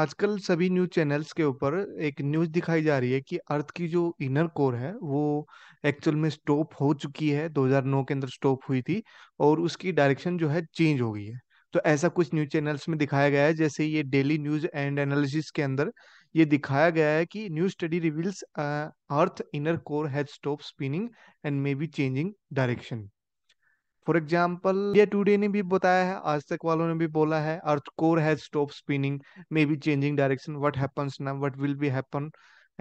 आजकल सभी news channels के ऊपर एक न्यूज दिखाई जा रही है कि अर्थ की जो इनर कोर है वो एक्चुअल में स्टॉप हो चुकी है 2009 के अंदर स्टॉप हुई थी और उसकी डायरेक्शन जो है चेंज हो गई है तो ऐसा कुछ न्यूज चैनल्स में दिखाया गया है जैसे ये डेली न्यूज एंड एनालिसिस के अंदर ये दिखाया गया है कि new study reveals earth inner core has stop spinning and may be changing direction for example ये टूडे ने भी बताया है आज तक वालों ने भी बोला है earth core has stop spinning may be changing direction what happens ना what will be happen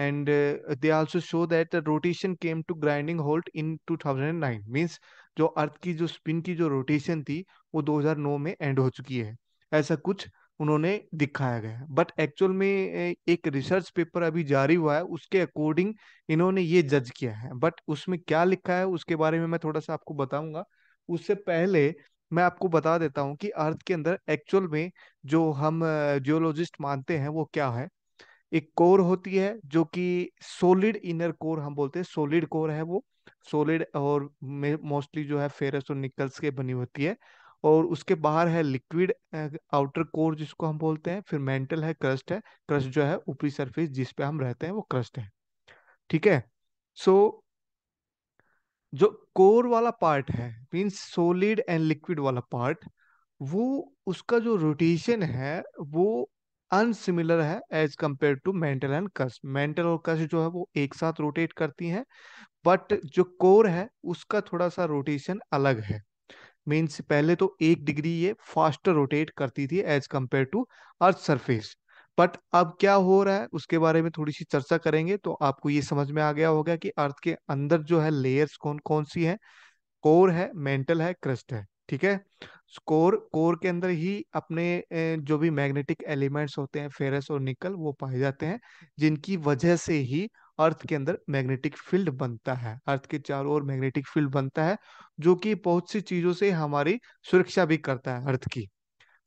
and uh, they also show that the rotation came to grinding halt in 2009 means जो अर्थ की जो स्पिन की जो रोटेशन थी वो 2009 में and हो चुकी है ऐसा कुछ उन्होंने दिखाया गया बट एक्चुअल में एक रिसर्च पेपर अभी जारी हुआ है उसके अकॉर्डिंग इन्होंने ये जज किया है बट उसमें क्या लिखा है उसके बारे में मैं थोड़ा सा आपको बताऊंगा उससे पहले मैं आपको बता देता हूँ कि अर्थ के अंदर एक्चुअल में जो हम जियोलॉजिस्ट मानते हैं वो क्या है एक कोर होती है जो कि सोलिड इनर कोर हम बोलते हैं सोलिड कोर है वो सोलिड और मोस्टली जो है फेरस और निकल्स के बनी होती है और उसके बाहर है लिक्विड आउटर कोर जिसको हम बोलते हैं फिर मेंटल है क्रस्ट है क्रस्ट जो है ऊपरी सरफेस जिस पे हम रहते हैं वो क्रस्ट है ठीक है सो so, जो कोर वाला पार्ट है मीन्स सोलिड एंड लिक्विड वाला पार्ट वो उसका जो रोटेशन है वो अनसिमिलर है as compare to mantle and crust mantle और कस्ट जो है वो एक साथ रोटेट करती हैं बट जो कोर है उसका थोड़ा सा रोटेशन अलग है मीन्स पहले तो एक डिग्री ये फास्टर रोटेट करती थी as compare to earth surface but अब क्या हो रहा है उसके बारे में थोड़ी सी चर्चा करेंगे तो आपको ये समझ में आ गया होगा कि अर्थ के अंदर जो है लेयर्स कौन कौन सी है कोर है मेंटल है क्रस्ट है ठीक है कोर कोर के अंदर ही अपने जो भी मैग्नेटिक एलिमेंट्स होते हैं फेरस और निकल वो पाए जाते हैं जिनकी वजह से ही अर्थ के अंदर मैग्नेटिक फील्ड बनता है अर्थ के चारों ओर मैग्नेटिक फील्ड बनता है जो कि बहुत सी चीजों से हमारी सुरक्षा भी करता है अर्थ की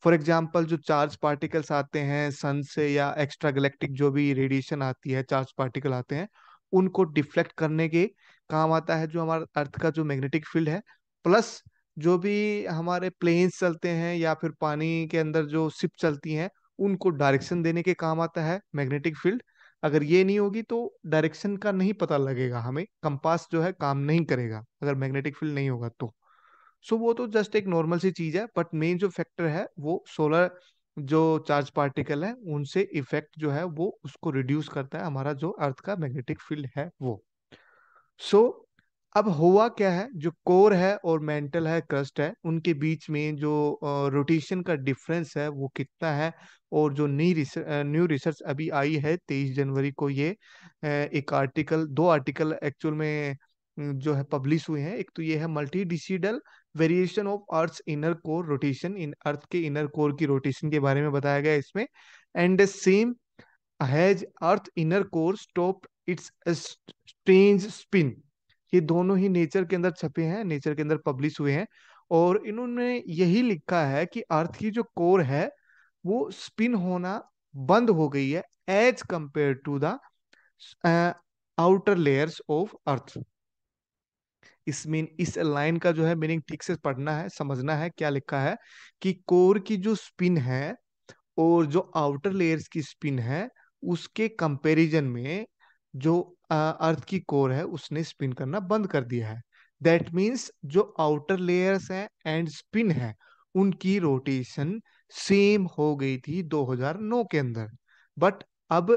फॉर एग्जाम्पल जो चार्ज पार्टिकल्स आते हैं सन से या एक्स्ट्रा गलेक्टिक जो भी रेडिएशन आती है चार्ज पार्टिकल आते हैं उनको डिफ्लेक्ट करने के काम आता है जो हमारा अर्थ का जो मैग्नेटिक फील्ड है प्लस जो भी हमारे प्लेन्स चलते हैं या फिर पानी के अंदर जो सिप चलती हैं उनको डायरेक्शन देने के काम आता है मैग्नेटिक फील्ड अगर ये नहीं होगी तो डायरेक्शन का नहीं पता लगेगा हमें कंपास जो है काम नहीं करेगा अगर मैग्नेटिक फील्ड नहीं होगा तो सो वो तो जस्ट एक नॉर्मल सी चीज है बट मेन जो फैक्टर है वो सोलर जो चार्ज पार्टिकल है उनसे इफेक्ट जो है वो उसको रिड्यूस करता है हमारा जो अर्थ का मैग्नेटिक फील्ड है वो सो so, अब हुआ क्या है जो कोर है और मेंटल है क्रस्ट है उनके बीच में जो रोटेशन का डिफरेंस है वो कितना है और जो नई न्यू रिसर्च अभी आई है तेईस जनवरी को ये एक आर्टिकल दो आर्टिकल एक्चुअल में जो है पब्लिश हुए हैं एक तो ये है multi decadal variation of earth inner core rotation in earth के इनर कोर की रोटेशन के बारे में बताया गया इसमें and the same has earth inner core stop its strange spin ये दोनों ही नेचर के अंदर छपे हैं नेचर के अंदर पब्लिश हुए हैं और इन्होंने यही लिखा है कि अर्थ की जो कोर है वो स्पिन होना बंद हो गई है as compare to the outer layers of earth इस मीन इस लाइन का जो है मीनिंग ठीक से पढ़ना है समझना है क्या लिखा है कि कोर की जो स्पिन है और जो आउटर लेयर्स की स्पिन है उसके कंपैरिजन में जो अर्थ की कोर है उसने स्पिन करना बंद कर दिया है दैट मीन्स जो आउटर लेयर्स हैं एंड स्पिन है उनकी रोटेशन सेम हो गई थी 2009 के अंदर बट अब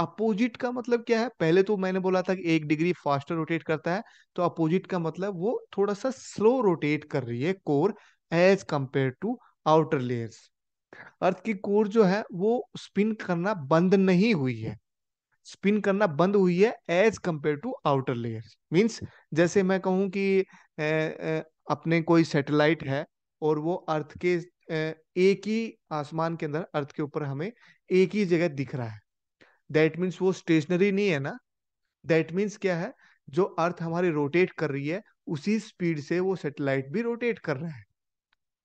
अपोजिट का मतलब क्या है पहले तो मैंने बोला था कि एक डिग्री फास्टर रोटेट करता है तो अपोजिट का मतलब वो थोड़ा सा स्लो रोटेट कर रही है core as compare to outer layers earth की कोर जो है वो स्पिन करना बंद नहीं हुई है स्पिन करना बंद हुई है as compare to outer layers means जैसे मैं कहूं कि ए, ए, अपने कोई सैटेलाइट है और वो अर्थ के ए, एक ही आसमान के अंदर अर्थ के ऊपर हमें एक ही जगह दिख रहा है दैट मीन्स वो स्टेशनरी नहीं है ना दैट मीन्स क्या है जो अर्थ हमारी रोटेट कर रही है उसी स्पीड से वो सेटेलाइट भी रोटेट कर रहा है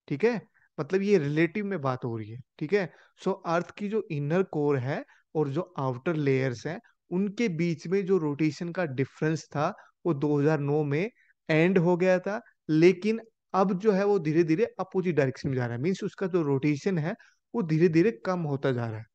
ठीक है मतलब ये रिलेटिव में बात हो रही है ठीक है सो अर्थ की जो इनर कोर है और जो आउटर लेयर्स हैं उनके बीच में जो रोटेशन का डिफरेंस था वो 2009 में एंड हो गया था लेकिन अब जो है वो धीरे धीरे अपोजिट डायरेक्शन में जा रहा है मीन्स उसका जो रोटेशन है वो धीरे धीरे कम होता जा रहा है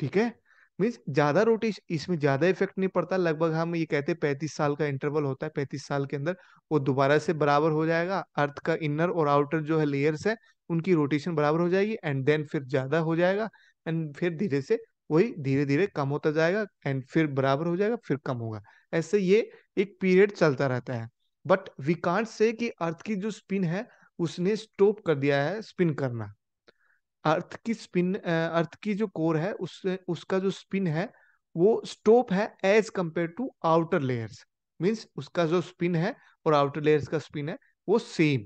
ठीक है मीन्स ज्यादा रोटेशन इसमें ज्यादा इफेक्ट नहीं पड़ता लगभग हम ये कहते हैं पैंतीस साल का इंटरवल होता है पैंतीस साल के अंदर वो दोबारा से बराबर हो जाएगा अर्थ का इनर और आउटर जो है लेयर्स है उनकी रोटेशन बराबर हो जाएगी एंड देन फिर ज्यादा हो जाएगा एंड फिर धीरे से वही धीरे धीरे कम होता जाएगा एंड फिर बराबर हो जाएगा फिर कम होगा ऐसे ये एक पीरियड चलता रहता है बट वी कांट से कि अर्थ की जो स्पिन है उसने स्टॉप कर दिया है स्पिन करना अर्थ की स्पिन अर्थ की जो कोर है उस उसका जो स्पिन है वो स्टोप है as compare to outer layers means उसका जो स्पिन है और आउटर लेयर्स का स्पिन है वो सेम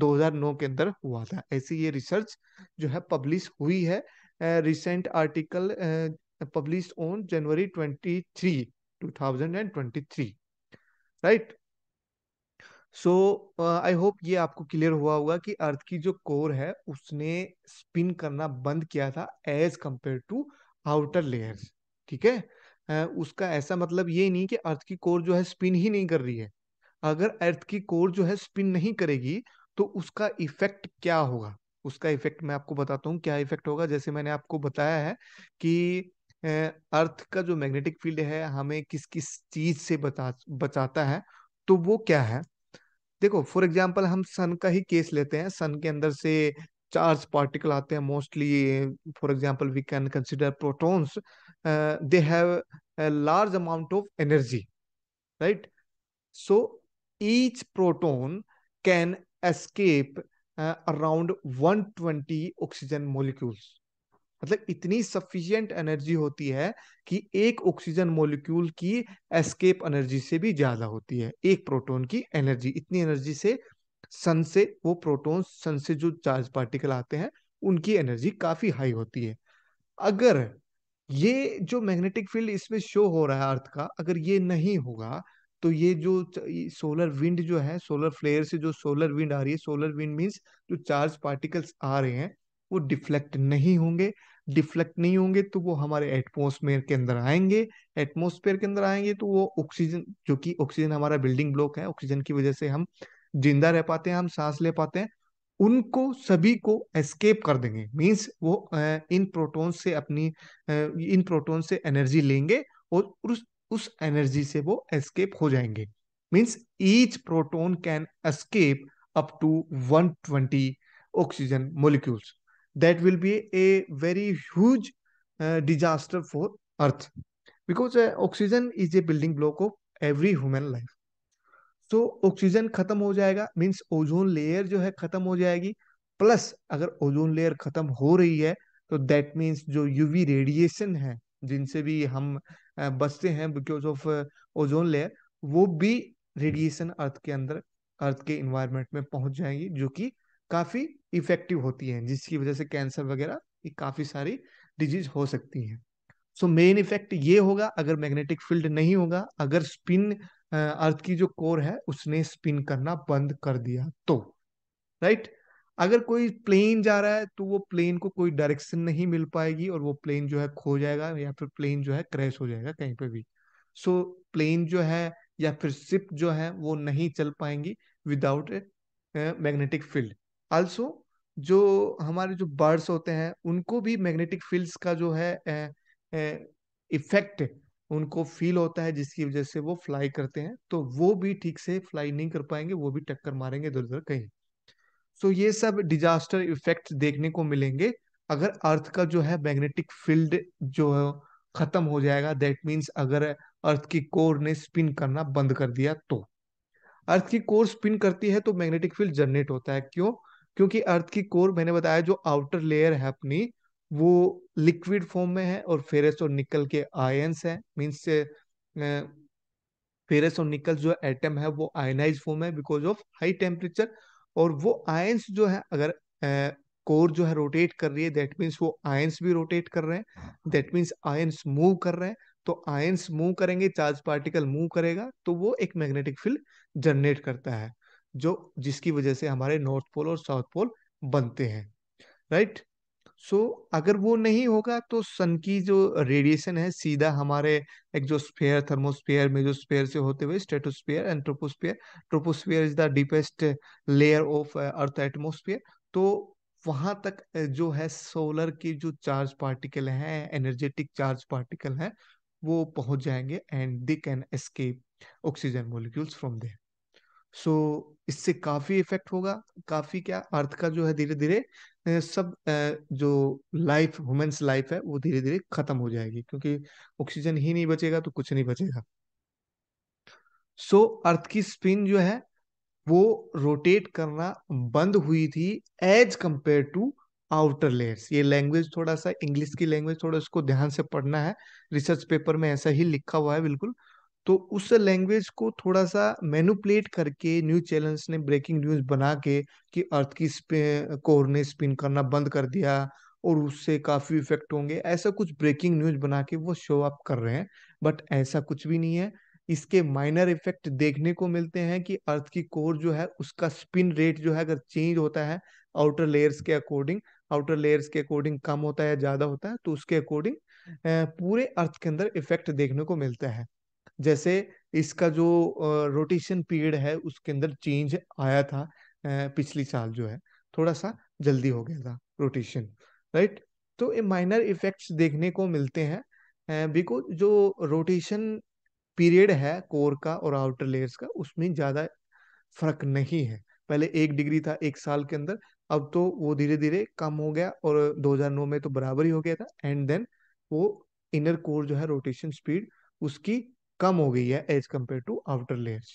2009 के अंदर हुआ था ऐसी ये रिसर्च जो है पब्लिश हुई है recent article publish on January 23 2023 right right? So I hope ये आपको क्लियर हुआ होगा कि अर्थ की जो कोर है उसने स्पिन करना बंद किया था as compare to outer layers ठीक है उसका ऐसा मतलब ये नहीं कि अर्थ की कोर जो है स्पिन ही नहीं कर रही है अगर अर्थ की कोर जो है स्पिन नहीं करेगी तो उसका इफेक्ट क्या होगा उसका इफेक्ट मैं आपको बताता हूँ क्या इफेक्ट होगा जैसे मैंने आपको बताया है कि अर्थ का जो मैग्नेटिक फील्ड है हमें किस किस चीज से बता बचाता है तो वो क्या है देखो फॉर एग्जाम्पल हम सन का ही केस लेते हैं सन के अंदर से चार्ज पार्टिकल आते हैं mostly for example we can consider protons they have large amount of energy right so each proton can escape around 120 oxygen molecules मतलब इतनी सफिशियंट एनर्जी होती है कि एक ऑक्सीजन मोलिक्यूल की एस्केप एनर्जी से भी ज्यादा होती है एक प्रोटॉन की एनर्जी इतनी एनर्जी से सन से वो प्रोटॉन सन से जो चार्ज पार्टिकल आते हैं उनकी एनर्जी काफी हाई होती है अगर ये जो मैग्नेटिक फील्ड इसमें शो हो रहा है अर्थ का अगर ये नहीं होगा तो ये जो सोलर विंड जो है सोलर फ्लेयर से जो सोलर विंड आ रही है सोलर विंड मीन्स जो चार्ज पार्टिकल्स आ रहे हैं वो डिफ्लेक्ट नहीं होंगे डिफ्लेक्ट नहीं होंगे तो वो हमारे एटमोसफेयर के अंदर आएंगे एटमोसफेयर के अंदर आएंगे तो वो ऑक्सीजन जो कि ऑक्सीजन हमारा बिल्डिंग ब्लॉक है ऑक्सीजन की वजह से हम जिंदा रह पाते हैं हम सांस ले पाते हैं उनको सभी को एस्केप कर देंगे मींस वो इन प्रोटॉन्स से अपनी इन प्रोटॉन्स से एनर्जी लेंगे और उस उस एनर्जी से वो एस्केप हो जाएंगे means each proton can escape up to 120 oxygen molecules that will be a very huge uh, disaster for earth because uh, oxygen is a building block of every human life तो oxygen खत्म हो जाएगा means ozone layer जो है खत्म हो जाएगी plus अगर ओजोन लेयर खत्म हो रही है तो दैट मीन्स जो यूवी रेडिएशन है जिनसे भी हम uh, बचते हैं बिकॉज ऑफ ओजोन लेयर वो भी रेडिएशन अर्थ के अंदर अर्थ के इन्वायरमेंट में पहुंच जाएंगी जो कि काफी इफेक्टिव होती हैं जिसकी वजह से कैंसर वगैरह काफी सारी डिजीज हो सकती हैं सो मेन इफेक्ट ये होगा अगर मैग्नेटिक फील्ड नहीं होगा अगर स्पिन अर्थ की जो कोर है उसने स्पिन करना बंद कर दिया तो राइट अगर कोई प्लेन जा रहा है तो वो प्लेन को कोई डायरेक्शन नहीं मिल पाएगी और वो प्लेन जो है खो जाएगा या फिर प्लेन जो है क्रैश हो जाएगा कहीं पे भी सो so, प्लेन जो है या फिर सिप जो है वो नहीं चल पाएंगी without a magnetic field also जो हमारे जो बर्ड्स होते हैं उनको भी मैग्नेटिक फील्ड्स का जो है इफेक्ट उनको फील होता है जिसकी वजह से वो फ्लाई करते हैं तो वो भी ठीक से फ्लाई नहीं कर पाएंगे वो भी टक्कर मारेंगे इधर उधर कहीं सो ये सब डिजास्टर इफेक्ट देखने को मिलेंगे अगर अर्थ का जो है मैग्नेटिक फील्ड जो है खत्म हो जाएगा दैट मीन्स अगर अर्थ की कोर ने स्पिन करना बंद कर दिया तो अर्थ की कोर स्पिन करती है तो मैग्नेटिक फील्ड जनरेट होता है क्यों क्योंकि अर्थ की कोर मैंने बताया जो आउटर लेयर है अपनी वो लिक्विड फॉर्म में है और फेरस और निकल के आयंस हैं मीन्स फेरस और निकल जो एटम है वो आयनाइज फॉर्म है बिकॉज ऑफ हाई टेम्परेचर और वो आयंस जो है अगर कोर जो है रोटेट कर रही है दैट मीन्स वो आयंस भी रोटेट कर रहे हैं दैट मीन्स आयंस मूव कर रहे हैं तो आयंस मूव करेंगे चार्ज पार्टिकल मूव करेगा तो वो एक मैग्नेटिक फील्ड जनरेट करता है जो जिसकी वजह से हमारे नॉर्थ पोल और साउथ पोल बनते हैं राइट सो so, अगर वो नहीं होगा तो सन की जो रेडिएशन है सीधा हमारे एग्जोस्फेयर थर्मोस्फेयर मेजोस्फेयर से होते हुए stratosphere and troposphere troposphere is the deepest layer of earth atmosphere तो वहां तक जो है सोलर की जो चार्ज पार्टिकल हैं एनर्जेटिक चार्ज पार्टिकल हैं वो पहुंच जाएंगे and they can escape oxygen molecules from there so इससे काफी इफेक्ट होगा काफी क्या अर्थ का जो है धीरे धीरे सब जो लाइफ वुमेन्स लाइफ है वो धीरे धीरे खत्म हो जाएगी क्योंकि ऑक्सीजन ही नहीं बचेगा तो कुछ नहीं बचेगा सो so, अर्थ की स्पिन जो है वो रोटेट करना बंद हुई थी as compare to outer layers ये लैंग्वेज थोड़ा सा इंग्लिश की लैंग्वेज थोड़ा उसको ध्यान से पढ़ना है रिसर्च पेपर में ऐसा ही लिखा हुआ है बिल्कुल तो उस लैंग्वेज को थोड़ा सा मैनुपलेट करके न्यूज चैनल्स ने ब्रेकिंग न्यूज बना के कि अर्थ की कोर ने स्पिन करना बंद कर दिया और उससे काफी इफेक्ट होंगे ऐसा कुछ ब्रेकिंग न्यूज बना के वो शो अप कर रहे हैं बट ऐसा कुछ भी नहीं है इसके माइनर इफेक्ट देखने को मिलते हैं कि अर्थ की कोर जो है उसका स्पिन रेट जो है अगर चेंज होता है आउटर लेयर्स के अकॉर्डिंग आउटर लेयर्स के अकॉर्डिंग कम होता है ज्यादा होता है तो उसके अकॉर्डिंग पूरे अर्थ के अंदर इफेक्ट देखने को मिलता है जैसे इसका जो रोटेशन पीरियड है उसके अंदर चेंज आया था पिछली साल जो है थोड़ा सा जल्दी हो गया था रोटेशन राइट तो ये माइनर इफेक्ट्स देखने को मिलते हैं बिकॉज जो रोटेशन पीरियड है कोर का और आउटर लेयर्स का उसमें ज़्यादा फर्क नहीं है पहले एक डिग्री था एक साल के अंदर अब तो वो धीरे धीरे कम हो गया और 2009 में तो बराबर ही हो गया था एंड देन वो इनर कोर जो है रोटेशन स्पीड उसकी कम हो गई है as compare to outer layers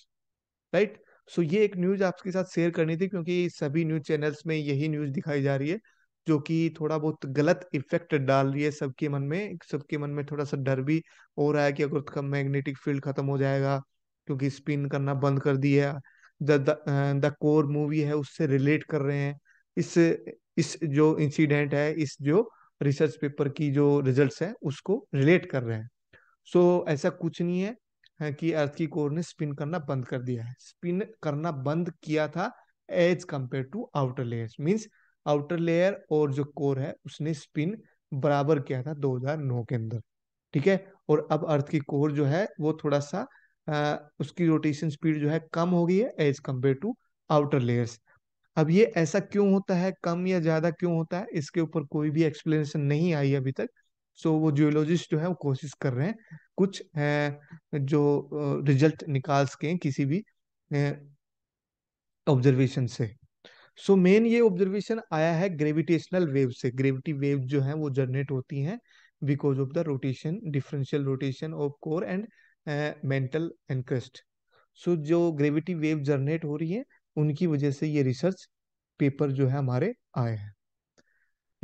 right so ये एक न्यूज आपके साथ शेयर करनी थी क्योंकि सभी न्यूज चैनल्स में यही न्यूज दिखाई जा रही है जो कि थोड़ा बहुत गलत इफेक्ट डाल रही है सबके मन में सबके मन में थोड़ा सा डर भी हो रहा है कि अगर उसका मैग्नेटिक फील्ड खत्म हो जाएगा क्योंकि स्पिन करना बंद कर दिया द कोर मूवी है उससे रिलेट कर रहे हैं इस इस जो इंसिडेंट है इस जो रिसर्च पेपर की जो रिजल्ट्स है उसको रिलेट कर रहे हैं सो so, ऐसा कुछ नहीं है, कि अर्थ की कोर ने स्पिन करना बंद कर दिया है स्पिन करना बंद किया था as compare to outer layer means outer layer और जो कोर है उसने स्पिन बराबर किया था 2009 के अंदर ठीक है और अब अर्थ की कोर जो है वो थोड़ा सा आ, उसकी रोटेशन स्पीड जो है कम हो गई है as compare to outer layers अब ये ऐसा क्यों होता है कम या ज्यादा क्यों होता है इसके ऊपर कोई भी एक्सप्लेनेशन नहीं आई अभी तक सो so, वो जियोलॉजिस्ट जो है वो कोशिश कर रहे हैं कुछ जो रिजल्ट निकाल सके किसी भी ऑब्जर्वेशन से सो so, मेन ये ऑब्जर्वेशन आया है ग्रेविटेशनल वेव से ग्रेविटी वेव जो है वो जनरेट होती हैं because of the rotation differential rotation of core and mantle and so जो ग्रेविटी वेव जनरेट हो रही है उनकी वजह से ये रिसर्च पेपर जो है हमारे आए हैं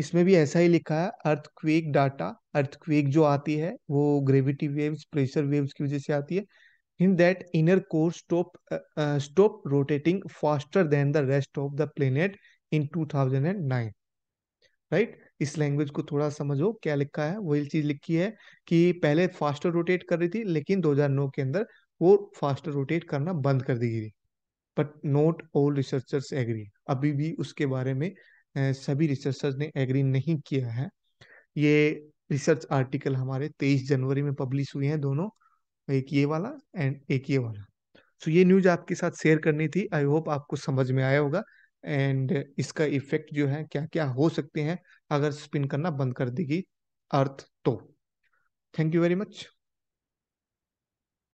इसमें भी ऐसा ही लिखा है अर्थक्वेक डाटा अर्थक्वेक जो आती है वो ग्रेविटी वेव्स प्रेशर वेव्स की वजह से आती है in that inner core stop stop rotating faster than the rest of the planet in 2009 right right? इस लैंग्वेज को थोड़ा समझो क्या लिखा है वही चीज लिखी है कि पहले फास्टर रोटेट कर रही थी लेकिन 2009 के अंदर वो फास्टर रोटेट करना बंद कर दी गई but not all researchers agree अभी भी उसके बारे में सभी रिसर्चर्स ने एग्री नहीं किया है ये रिसर्च आर्टिकल हमारे 23 जनवरी में पब्लिश हुए हैं दोनों एक ये वाला एंड एक ये वाला सो so, ये न्यूज आपके साथ शेयर करनी थी आई होप आपको समझ में आया होगा एंड इसका इफेक्ट जो है क्या क्या हो सकते हैं अगर स्पिन करना बंद कर देगी अर्थ तो थैंक यू वेरी मच